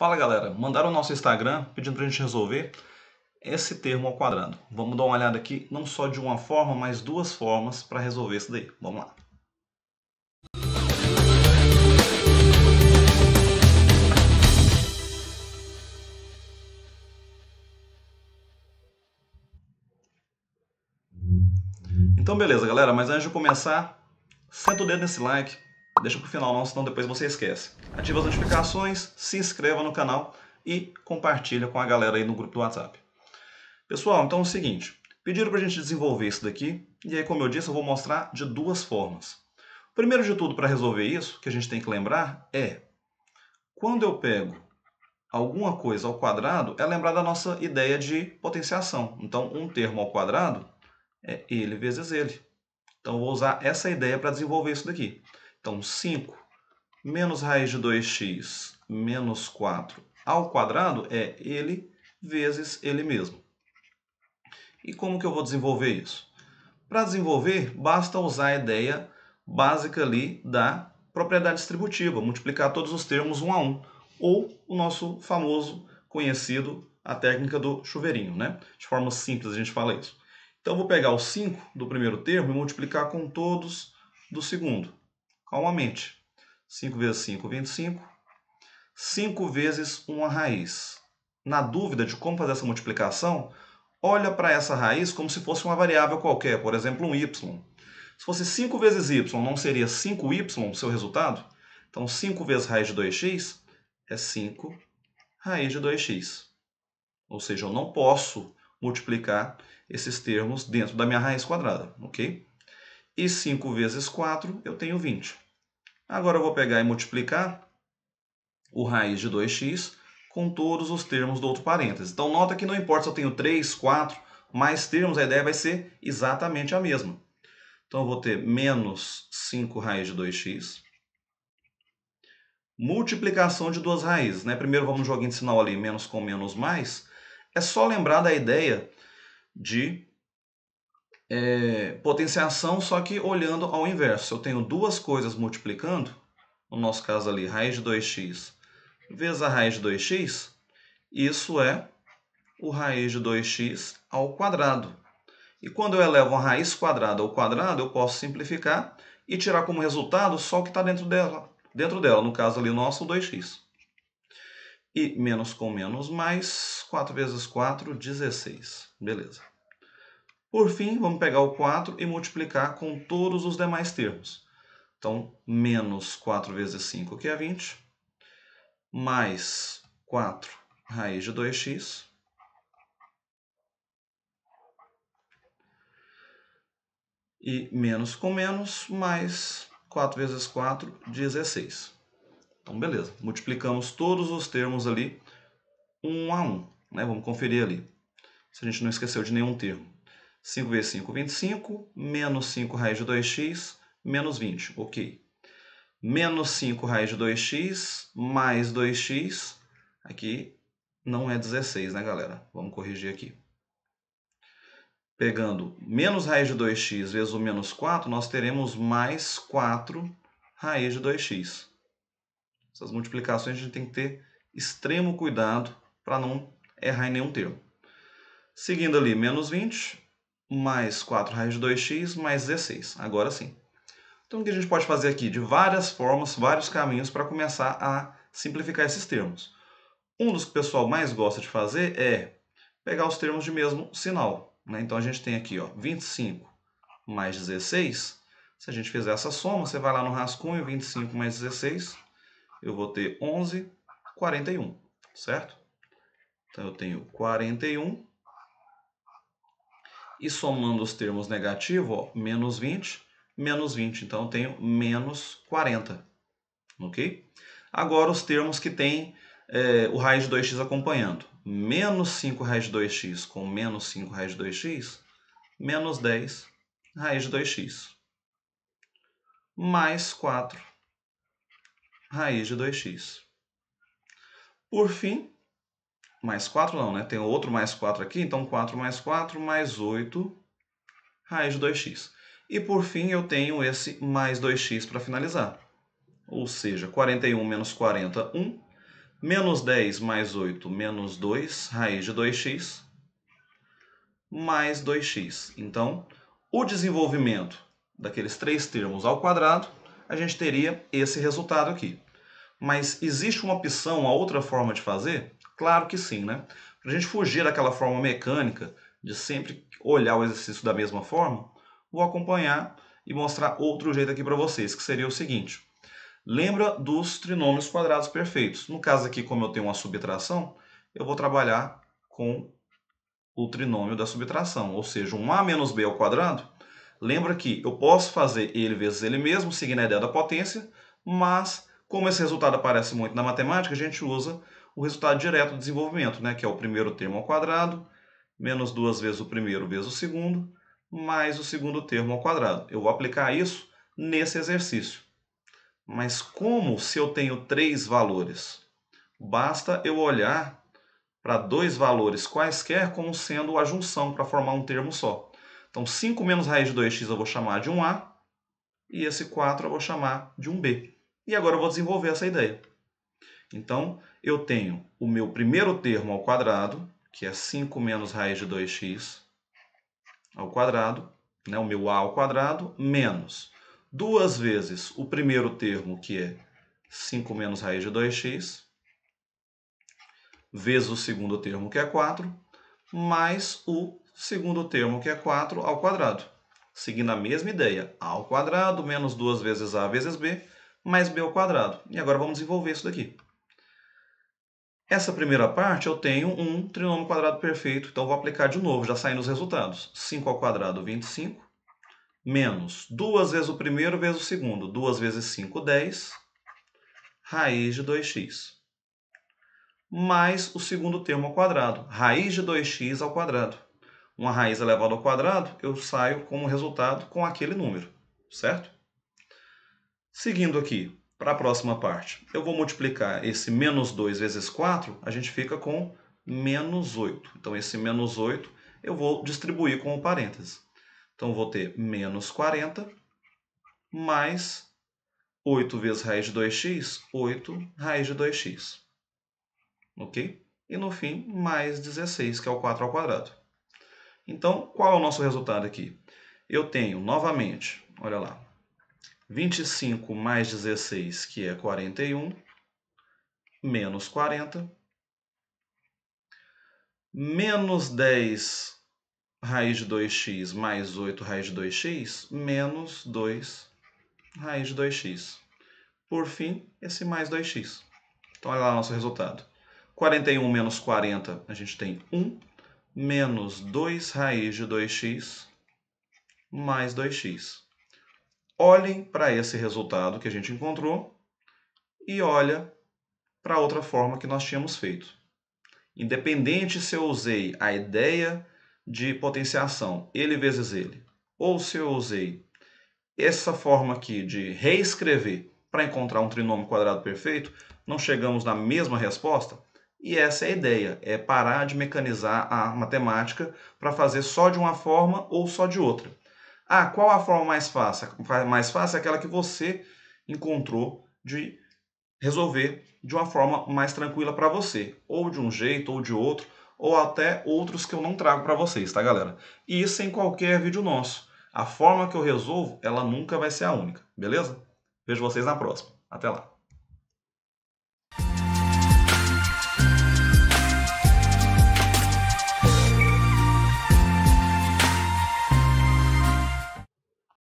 Fala galera, mandaram o nosso Instagram pedindo pra gente resolver esse termo ao quadrado. Vamos dar uma olhada aqui, não só de uma forma, mas duas formas para resolver isso daí. Vamos lá. Então beleza galera, mas antes de começar, senta o dedo nesse like, Deixa pro final não, senão depois você esquece. Ativa as notificações, se inscreva no canal e compartilha com a galera aí no grupo do WhatsApp. Pessoal, então é o seguinte, pediram para a gente desenvolver isso daqui, e aí como eu disse eu vou mostrar de duas formas. Primeiro de tudo, para resolver isso, que a gente tem que lembrar é, quando eu pego alguma coisa ao quadrado, é lembrar da nossa ideia de potenciação. Então, um termo ao quadrado é ele vezes ele. Então, vou usar essa ideia para desenvolver isso daqui. Então, 5 menos raiz de 2x menos 4 ao quadrado é ele vezes ele mesmo. E como que eu vou desenvolver isso? Para desenvolver, basta usar a ideia básica ali da propriedade distributiva, multiplicar todos os termos um a um, ou o nosso famoso conhecido, a técnica do chuveirinho, né? De forma simples a gente fala isso. Então, eu vou pegar o 5 do primeiro termo e multiplicar com todos do segundo calmamente. 5 vezes 5, 25. 5 vezes uma raiz. Na dúvida de como fazer essa multiplicação, olha para essa raiz como se fosse uma variável qualquer, por exemplo, um y. Se fosse 5 vezes y, não seria 5y o seu resultado? Então, 5 vezes raiz de 2x é 5 raiz de 2x. Ou seja, eu não posso multiplicar esses termos dentro da minha raiz quadrada, ok? E 5 vezes 4, eu tenho 20. Agora eu vou pegar e multiplicar o raiz de 2x com todos os termos do outro parênteses. Então, nota que não importa se eu tenho 3, 4, mais termos, a ideia vai ser exatamente a mesma. Então, eu vou ter menos 5 raiz de 2x. Multiplicação de duas raízes. Né? Primeiro, vamos no joguinho de sinal ali, menos com menos mais. É só lembrar da ideia de é, potenciação, só que olhando ao inverso. Eu tenho duas coisas multiplicando, no nosso caso ali, raiz de 2x vezes a raiz de 2x, isso é o raiz de 2x ao quadrado. E quando eu elevo a raiz quadrada ao quadrado, eu posso simplificar e tirar como resultado só o que está dentro dela, dentro dela, no caso ali nosso, 2x. E menos com menos mais, 4 vezes 4, 16. Beleza. Por fim, vamos pegar o 4 e multiplicar com todos os demais termos. Então, menos 4 vezes 5, que é 20, mais 4 raiz de 2x, e menos com menos, mais 4 vezes 4, 16. Então, beleza. Multiplicamos todos os termos ali, um a um. Né? Vamos conferir ali, se a gente não esqueceu de nenhum termo. 5 vezes 5, 25, menos 5 raiz de 2x, menos 20, ok. Menos 5 raiz de 2x, mais 2x, aqui não é 16, né, galera? Vamos corrigir aqui. Pegando menos raiz de 2x vezes o menos 4, nós teremos mais 4 raiz de 2x. Essas multiplicações a gente tem que ter extremo cuidado para não errar em nenhum termo. Seguindo ali, menos 20, mais 4 raiz de 2x mais 16. Agora sim. Então, o que a gente pode fazer aqui? De várias formas, vários caminhos para começar a simplificar esses termos. Um dos que o pessoal mais gosta de fazer é pegar os termos de mesmo sinal. Né? Então, a gente tem aqui ó, 25 mais 16. Se a gente fizer essa soma, você vai lá no rascunho, 25 mais 16, eu vou ter 11, 41, certo? Então, eu tenho 41 e somando os termos negativos, menos 20, menos 20. Então, eu tenho menos 40. Ok? Agora, os termos que têm é, o raiz de 2x acompanhando. Menos 5 raiz de 2x com menos 5 raiz de 2x, menos 10 raiz de 2x. Mais 4 raiz de 2x. Por fim, mais 4 não, né? Tem outro mais 4 aqui, então 4 mais 4 mais 8 raiz de 2x. E por fim eu tenho esse mais 2x para finalizar. Ou seja, 41 menos 40, 1. Menos 10 mais 8, menos 2, raiz de 2x, mais 2x. Então, o desenvolvimento daqueles três termos ao quadrado, a gente teria esse resultado aqui. Mas existe uma opção, uma outra forma de fazer? Claro que sim, né? Para a gente fugir daquela forma mecânica de sempre olhar o exercício da mesma forma, vou acompanhar e mostrar outro jeito aqui para vocês, que seria o seguinte. Lembra dos trinômios quadrados perfeitos. No caso aqui, como eu tenho uma subtração, eu vou trabalhar com o trinômio da subtração, ou seja, um a menos b ao quadrado. Lembra que eu posso fazer ele vezes ele mesmo, seguindo a ideia da potência, mas como esse resultado aparece muito na matemática, a gente usa o resultado direto do desenvolvimento, né, que é o primeiro termo ao quadrado, menos duas vezes o primeiro vezes o segundo, mais o segundo termo ao quadrado. Eu vou aplicar isso nesse exercício. Mas como se eu tenho três valores? Basta eu olhar para dois valores quaisquer como sendo a junção para formar um termo só. Então, 5 menos raiz de 2x eu vou chamar de um A e esse 4 eu vou chamar de um B. E agora eu vou desenvolver essa ideia. Então, eu tenho o meu primeiro termo ao quadrado, que é 5 menos raiz de 2x ao quadrado, né, o meu a ao quadrado, menos duas vezes o primeiro termo, que é 5 menos raiz de 2x, vezes o segundo termo, que é 4, mais o segundo termo, que é 4, ao quadrado. Seguindo a mesma ideia, a ao quadrado menos duas vezes a vezes b, mais b ao quadrado. E agora vamos desenvolver isso daqui. Essa primeira parte eu tenho um trinômio quadrado perfeito, então vou aplicar de novo, já saindo os resultados. 5 ao quadrado, 25, menos 2 vezes o primeiro vezes o segundo, 2 vezes 5, 10, raiz de 2x, mais o segundo termo ao quadrado, raiz de 2x ao quadrado. Uma raiz elevada ao quadrado, eu saio como resultado com aquele número, certo? Seguindo aqui, para a próxima parte. Eu vou multiplicar esse menos 2 vezes 4, a gente fica com menos 8. Então, esse menos 8 eu vou distribuir com o parênteses. Então, vou ter menos 40 mais 8 vezes raiz de 2x, 8 raiz de 2x. Ok? E no fim, mais 16, que é o 4 ao quadrado. Então, qual é o nosso resultado aqui? Eu tenho, novamente, olha lá, 25 mais 16, que é 41, menos 40, menos 10 raiz de 2x mais 8 raiz de 2x, menos 2 raiz de 2x. Por fim, esse mais 2x. Então, olha lá o nosso resultado. 41 menos 40, a gente tem 1, menos 2 raiz de 2x, mais 2x olhem para esse resultado que a gente encontrou e olha para outra forma que nós tínhamos feito. Independente se eu usei a ideia de potenciação, ele vezes ele, ou se eu usei essa forma aqui de reescrever para encontrar um trinômio quadrado perfeito, não chegamos na mesma resposta? E essa é a ideia, é parar de mecanizar a matemática para fazer só de uma forma ou só de outra. Ah, qual a forma mais fácil? Mais fácil é aquela que você encontrou de resolver de uma forma mais tranquila para você, ou de um jeito ou de outro, ou até outros que eu não trago para vocês, tá, galera? E isso em qualquer vídeo nosso. A forma que eu resolvo, ela nunca vai ser a única, beleza? Vejo vocês na próxima. Até lá.